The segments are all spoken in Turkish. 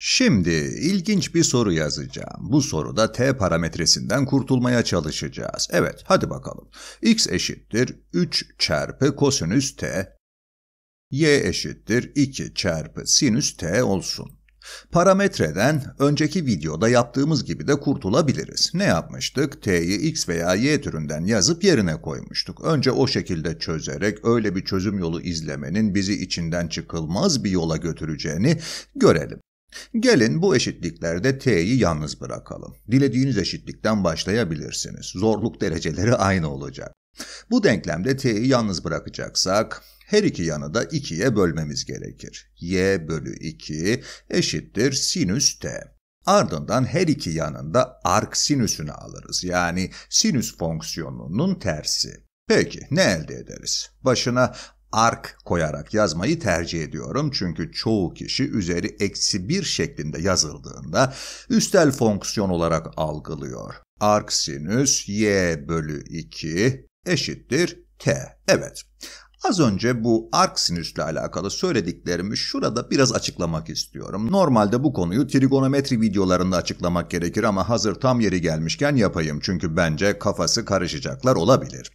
Şimdi ilginç bir soru yazacağım. Bu soruda t parametresinden kurtulmaya çalışacağız. Evet, hadi bakalım. x eşittir 3 çarpı kosinüs t, y eşittir 2 çarpı sinüs t olsun. Parametreden önceki videoda yaptığımız gibi de kurtulabiliriz. Ne yapmıştık? t'yi x veya y türünden yazıp yerine koymuştuk. Önce o şekilde çözerek öyle bir çözüm yolu izlemenin bizi içinden çıkılmaz bir yola götüreceğini görelim. Gelin bu eşitliklerde T'yi yalnız bırakalım. Dilediğiniz eşitlikten başlayabilirsiniz. Zorluk dereceleri aynı olacak. Bu denklemde T'yi yalnız bırakacaksak her iki yanı da 2'ye bölmemiz gerekir. Y bölü 2 eşittir sinüs T. Ardından her iki yanında ark sinüsünü alırız. Yani sinüs fonksiyonunun tersi. Peki ne elde ederiz? Başına ark koyarak yazmayı tercih ediyorum. Çünkü çoğu kişi üzeri eksi bir şeklinde yazıldığında üstel fonksiyon olarak algılıyor. Ark sinüs y bölü 2 eşittir t. Evet. Az önce bu arc sinüsle alakalı söylediklerimi şurada biraz açıklamak istiyorum. Normalde bu konuyu trigonometri videolarında açıklamak gerekir ama hazır tam yeri gelmişken yapayım çünkü bence kafası karışacaklar olabilir.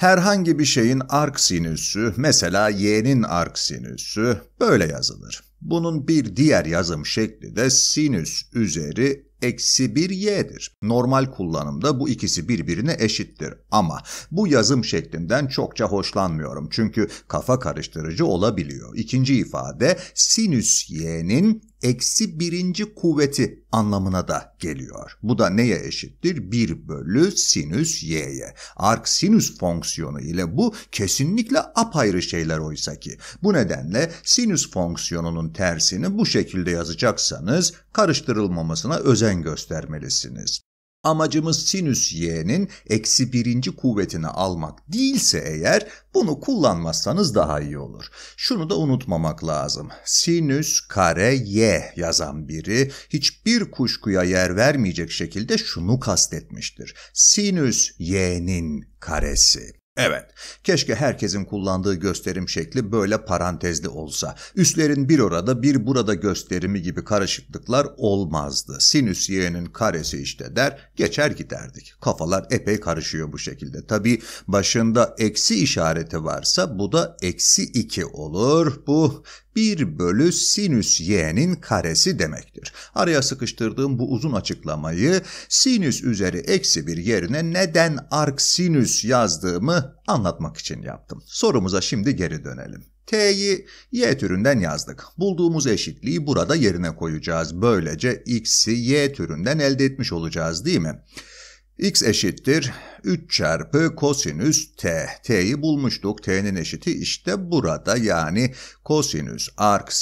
Herhangi bir şeyin ark sinüsü, mesela y'nin ark sinüsü böyle yazılır. Bunun bir diğer yazım şekli de sinüs üzeri eksi 1 y'dir. Normal kullanımda bu ikisi birbirine eşittir ama bu yazım şeklinden çokça hoşlanmıyorum çünkü kafa karıştırıcı olabiliyor. İkinci ifade sinüs y'nin eksi birinci kuvveti anlamına da geliyor. Bu da neye eşittir? 1 bölü sinüs y'ye. Arc sinüs fonksiyonu ile bu kesinlikle apayrı şeyler oysa ki. Bu nedenle sinüs fonksiyonunun tersini bu şekilde yazacaksanız karıştırılmamasına özen göstermelisiniz. Amacımız sinüs y'nin eksi birinci kuvvetini almak değilse eğer bunu kullanmazsanız daha iyi olur. Şunu da unutmamak lazım. Sinüs kare y yazan biri hiçbir kuşkuya yer vermeyecek şekilde şunu kastetmiştir. Sinüs y'nin karesi. Evet, keşke herkesin kullandığı gösterim şekli böyle parantezli olsa. Üslerin bir orada bir burada gösterimi gibi karışıklıklar olmazdı. Sinüs y'nin karesi işte der, geçer giderdik. Kafalar epey karışıyor bu şekilde. Tabii başında eksi işareti varsa bu da eksi 2 olur. Bu 1 bölü sinüs y'nin karesi demektir. Araya sıkıştırdığım bu uzun açıklamayı sinüs üzeri eksi 1 yerine neden arc sinüs yazdığımı anlatmak için yaptım. Sorumuza şimdi geri dönelim. T'yi y türünden yazdık. Bulduğumuz eşitliği burada yerine koyacağız. Böylece x'i y türünden elde etmiş olacağız değil mi? x eşittir 3 çarpı kosinüs t. t'yi bulmuştuk. t'nin eşiti işte burada yani kosinüs ark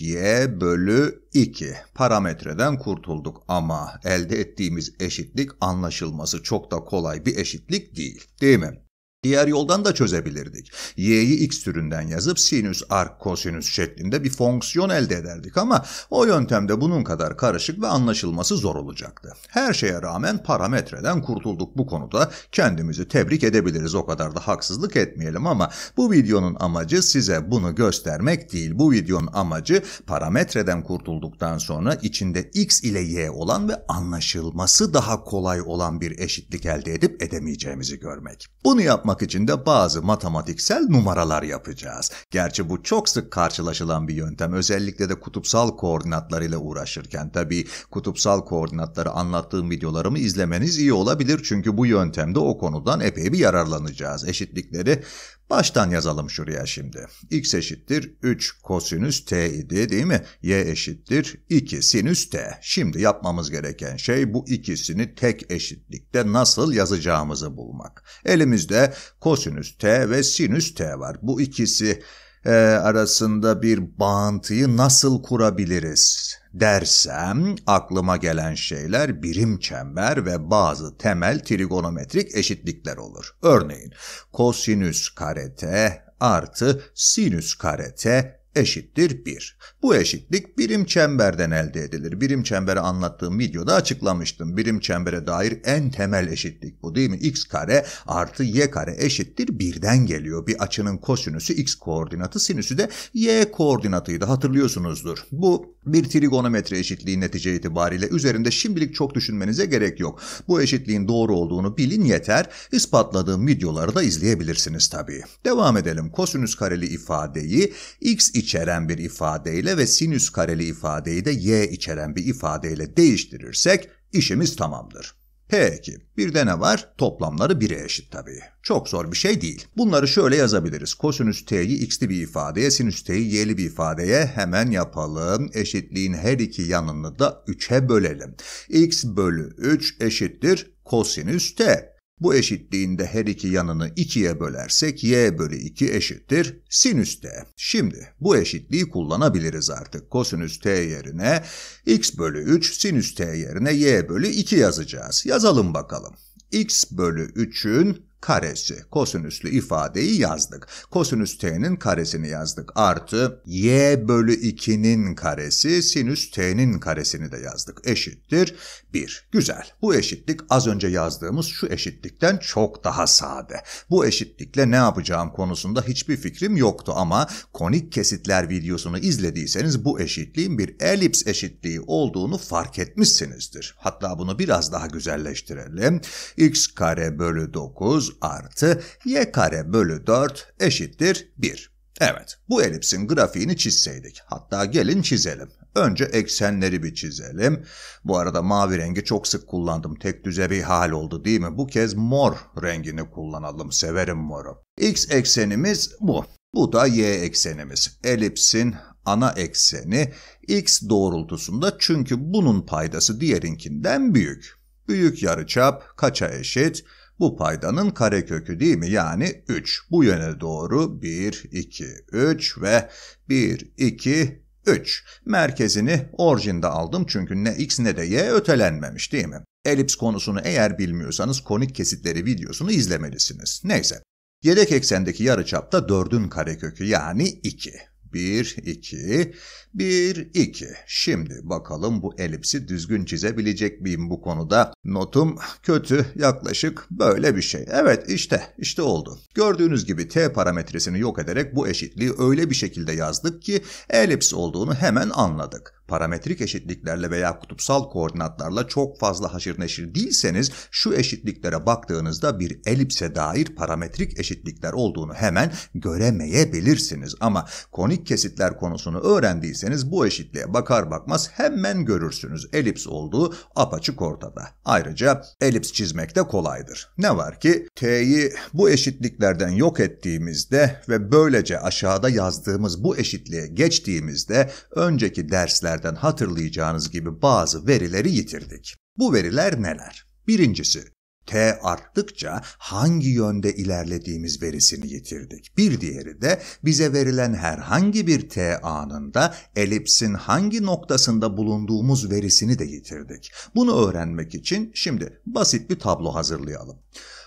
y bölü 2. Parametreden kurtulduk ama elde ettiğimiz eşitlik anlaşılması çok da kolay bir eşitlik değil değil mi? Diğer yoldan da çözebilirdik. Y'yi x türünden yazıp sinüs, ark, kosinüs şeklinde bir fonksiyon elde ederdik ama o yöntemde bunun kadar karışık ve anlaşılması zor olacaktı. Her şeye rağmen parametreden kurtulduk bu konuda. Kendimizi tebrik edebiliriz o kadar da haksızlık etmeyelim ama bu videonun amacı size bunu göstermek değil. Bu videonun amacı parametreden kurtulduktan sonra içinde x ile y olan ve anlaşılması daha kolay olan bir eşitlik elde edip edemeyeceğimizi görmek. Bunu yapmak bulmak için de bazı matematiksel numaralar yapacağız. Gerçi bu çok sık karşılaşılan bir yöntem. Özellikle de kutupsal koordinatlarıyla uğraşırken. tabi kutupsal koordinatları anlattığım videolarımı izlemeniz iyi olabilir. Çünkü bu yöntemde o konudan epey bir yararlanacağız. Eşitlikleri Baştan yazalım şuraya şimdi. x eşittir 3 kosinüs t idi değil mi? y eşittir 2 sinüs t. Şimdi yapmamız gereken şey bu ikisini tek eşitlikte nasıl yazacağımızı bulmak. Elimizde kosinüs t ve sinüs t var. Bu ikisi e, arasında bir bağıntıyı nasıl kurabiliriz? dersem aklıma gelen şeyler birim çember ve bazı temel trigonometrik eşitlikler olur. Örneğin kosinüs karete artı sinüs karete eşittir 1. Bu eşitlik birim çemberden elde edilir. Birim çemberi anlattığım videoda açıklamıştım. Birim çembere dair en temel eşitlik bu değil mi? x kare artı y kare eşittir 1'den geliyor. Bir açının kosinüsü x koordinatı, sinüsü de y koordinatıydı hatırlıyorsunuzdur. Bu bir trigonometri eşitliği netice itibariyle üzerinde şimdilik çok düşünmenize gerek yok. Bu eşitliğin doğru olduğunu bilin yeter. İspatladığım videoları da izleyebilirsiniz tabii. Devam edelim. Kosinüs kareli ifadeyi x için içeren bir ifadeyle ve sinüs kareli ifadeyi de y içeren bir ifadeyle değiştirirsek işimiz tamamdır. Peki, bir de ne var? Toplamları 1'e eşit tabii. Çok zor bir şey değil. Bunları şöyle yazabiliriz. Kosinüs t'yi x'li bir ifadeye, sinüs t'yi y'li bir ifadeye hemen yapalım. Eşitliğin her iki yanını da 3'e bölelim. x bölü 3 eşittir kosinüs t. Bu eşitliğinde her iki yanını ikiye bölersek y bölü 2 eşittir sinüs t. Şimdi bu eşitliği kullanabiliriz artık. Kosinüs t yerine x bölü 3 sinüs t yerine y bölü 2 yazacağız. Yazalım bakalım. x bölü 3'ün karesi. Kosinüslü ifadeyi yazdık. Kosinüs t'nin karesini yazdık. Artı y bölü 2'nin karesi sinüs t'nin karesini de yazdık. Eşittir 1. Güzel. Bu eşitlik az önce yazdığımız şu eşitlikten çok daha sade. Bu eşitlikle ne yapacağım konusunda hiçbir fikrim yoktu ama konik kesitler videosunu izlediyseniz bu eşitliğin bir elips eşitliği olduğunu fark etmişsinizdir. Hatta bunu biraz daha güzelleştirelim. x kare bölü 9 artı y kare bölü 4 eşittir 1. Evet, bu elipsin grafiğini çizseydik. Hatta gelin çizelim. Önce eksenleri bir çizelim. Bu arada mavi rengi çok sık kullandım. Tek düze bir hal oldu değil mi? Bu kez mor rengini kullanalım. Severim moru. X eksenimiz bu. Bu da y eksenimiz. Elipsin ana ekseni x doğrultusunda çünkü bunun paydası diğerinkinden büyük. Büyük yarıçap kaça eşit? Bu paydanın karekökü değil mi? Yani 3. Bu yöne doğru 1, 2, 3 ve 1, 2, 3. Merkezini orijinde aldım çünkü ne x ne de y ötelenmemiş değil mi? Elips konusunu eğer bilmiyorsanız konik kesitleri videosunu izlemelisiniz. Neyse. Yedek eksendeki yarıçapta 4'ün karekökü yani 2. 1, 2, 1, 2. Şimdi bakalım bu elipsi düzgün çizebilecek miyim bu konuda? Notum kötü yaklaşık böyle bir şey. Evet işte işte oldu. Gördüğünüz gibi t parametresini yok ederek bu eşitliği öyle bir şekilde yazdık ki elips olduğunu hemen anladık parametrik eşitliklerle veya kutupsal koordinatlarla çok fazla haşır neşir değilseniz şu eşitliklere baktığınızda bir elipse dair parametrik eşitlikler olduğunu hemen göremeyebilirsiniz. Ama konik kesitler konusunu öğrendiyseniz bu eşitliğe bakar bakmaz hemen görürsünüz. Elips olduğu apaçık ortada. Ayrıca elips çizmek de kolaydır. Ne var ki t'yi bu eşitliklerden yok ettiğimizde ve böylece aşağıda yazdığımız bu eşitliğe geçtiğimizde önceki dersler verilerden hatırlayacağınız gibi bazı verileri yitirdik. Bu veriler neler? Birincisi, t arttıkça hangi yönde ilerlediğimiz verisini yitirdik. Bir diğeri de bize verilen herhangi bir t anında elipsin hangi noktasında bulunduğumuz verisini de yitirdik. Bunu öğrenmek için şimdi basit bir tablo hazırlayalım.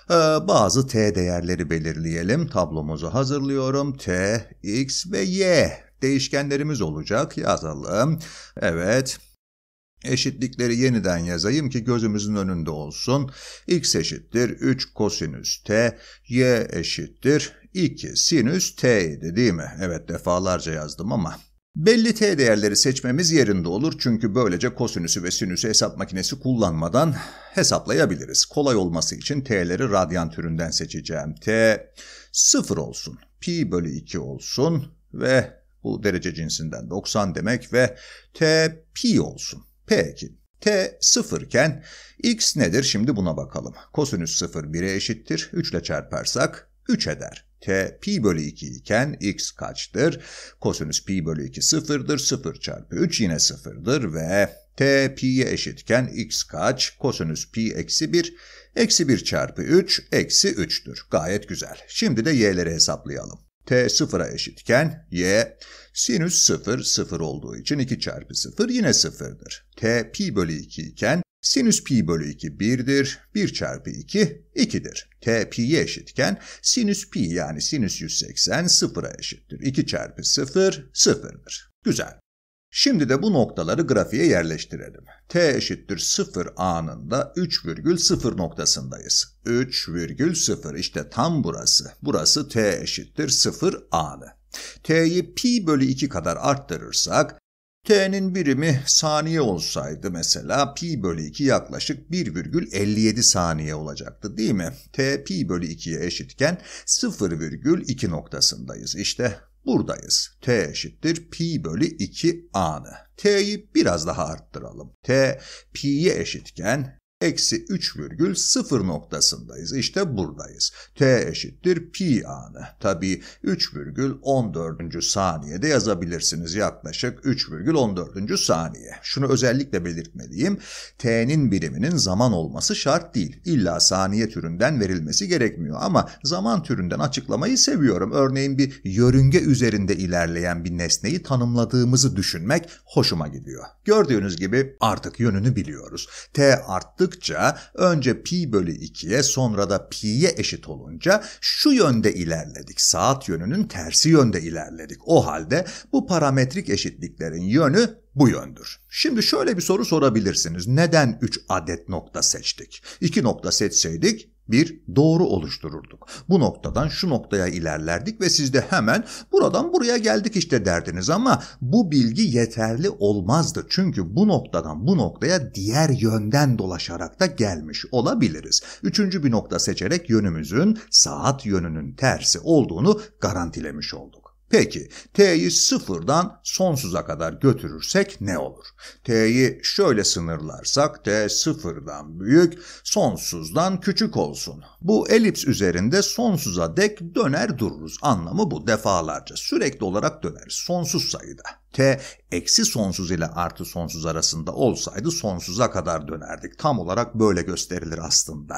Ee, bazı t değerleri belirleyelim. Tablomuzu hazırlıyorum. t, x ve y değişkenlerimiz olacak. Yazalım. Evet. Eşitlikleri yeniden yazayım ki gözümüzün önünde olsun. x eşittir 3 kosinüs t, y eşittir 2 sinüs t idi değil mi? Evet defalarca yazdım ama. Belli t değerleri seçmemiz yerinde olur çünkü böylece kosinüsü ve sinüsü hesap makinesi kullanmadan hesaplayabiliriz. Kolay olması için t'leri radyan türünden seçeceğim. t 0 olsun, pi bölü 2 olsun ve bu derece cinsinden 90 demek ve T pi olsun. Peki. T 0 iken x nedir şimdi buna bakalım. Kosinüs 0 1'e eşittir. 3 ile çarparsak 3 eder. T pi bölü 2 iken x kaçtır? Kosinüs pi bölü 2 sıfırdır. 0 çarpı 3 yine sıfırdır ve t pi'ye eşitken x kaç? Kosinüs pi eksi 1. Eksi 1 çarpı 3 eksi 3'tür. Gayet güzel. Şimdi de y'leri hesaplayalım t sıfıra eşitken y sinüs sıfır sıfır olduğu için 2 çarpı sıfır yine sıfırdır. t pi bölü 2 iken sinüs pi bölü 2 1'dir. 1 çarpı 2 2'dir. t pi'ye eşitken sinüs pi yani sinüs 180 sıfıra eşittir. 2 çarpı 0 sıfırdır. Güzel. Şimdi de bu noktaları grafiğe yerleştirelim. t eşittir 0 anında 3,0 noktasındayız. 3,0 işte tam burası. Burası t eşittir 0 anı. t'yi pi bölü 2 kadar arttırırsak, t'nin birimi saniye olsaydı mesela pi bölü 2 yaklaşık 1,57 saniye olacaktı değil mi? t pi bölü 2'ye eşitken 0,2 noktasındayız. İşte Buradayız. T eşittir pi bölü 2 anı. T'yi biraz daha arttıralım. T pi'ye eşitken eksi 3 virgül 0 noktasındayız. İşte buradayız. T eşittir pi anı. Tabi 3 virgül 14. saniyede yazabilirsiniz yaklaşık 3 virgül 14. saniye. Şunu özellikle belirtmeliyim. T'nin biriminin zaman olması şart değil. İlla saniye türünden verilmesi gerekmiyor ama zaman türünden açıklamayı seviyorum. Örneğin bir yörünge üzerinde ilerleyen bir nesneyi tanımladığımızı düşünmek hoşuma gidiyor. Gördüğünüz gibi artık yönünü biliyoruz. T arttı arttıkça önce pi bölü 2'ye sonra da pi'ye eşit olunca şu yönde ilerledik. Saat yönünün tersi yönde ilerledik. O halde bu parametrik eşitliklerin yönü bu yöndür. Şimdi şöyle bir soru sorabilirsiniz. Neden 3 adet nokta seçtik? 2 nokta seçseydik bir doğru oluştururduk. Bu noktadan şu noktaya ilerlerdik ve siz de hemen buradan buraya geldik işte derdiniz ama bu bilgi yeterli olmazdı. Çünkü bu noktadan bu noktaya diğer yönden dolaşarak da gelmiş olabiliriz. Üçüncü bir nokta seçerek yönümüzün saat yönünün tersi olduğunu garantilemiş olduk. Peki t'yi sıfırdan sonsuza kadar götürürsek ne olur? t'yi şöyle sınırlarsak t sıfırdan büyük, sonsuzdan küçük olsun. Bu elips üzerinde sonsuza dek döner dururuz. Anlamı bu defalarca sürekli olarak döneriz sonsuz sayıda eksi sonsuz ile artı sonsuz arasında olsaydı sonsuza kadar dönerdik. Tam olarak böyle gösterilir aslında.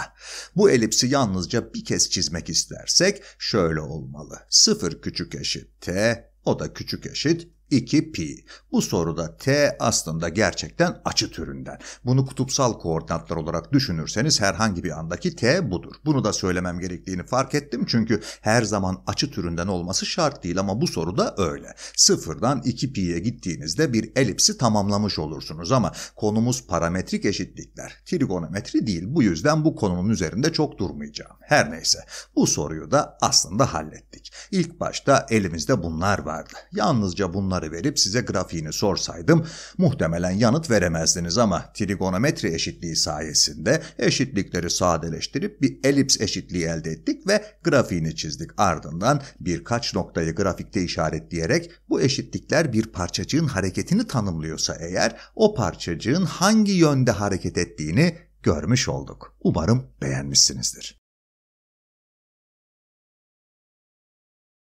Bu elipsi yalnızca bir kez çizmek istersek şöyle olmalı. sıfır küçük eşit t, o da küçük eşit 2 pi. Bu soruda t aslında gerçekten açı türünden. Bunu kutupsal koordinatlar olarak düşünürseniz herhangi bir andaki t budur. Bunu da söylemem gerektiğini fark ettim çünkü her zaman açı türünden olması şart değil ama bu soruda öyle. Sıfırdan 2 pi'ye gittiğinizde bir elipsi tamamlamış olursunuz ama konumuz parametrik eşitlikler. Trigonometri değil bu yüzden bu konunun üzerinde çok durmayacağım. Her neyse bu soruyu da aslında hallettik. İlk başta elimizde bunlar vardı. Yalnızca bunlar bunları verip size grafiğini sorsaydım muhtemelen yanıt veremezdiniz ama trigonometri eşitliği sayesinde eşitlikleri sadeleştirip bir elips eşitliği elde ettik ve grafiğini çizdik. Ardından birkaç noktayı grafikte işaretleyerek bu eşitlikler bir parçacığın hareketini tanımlıyorsa eğer o parçacığın hangi yönde hareket ettiğini görmüş olduk. Umarım beğenmişsinizdir.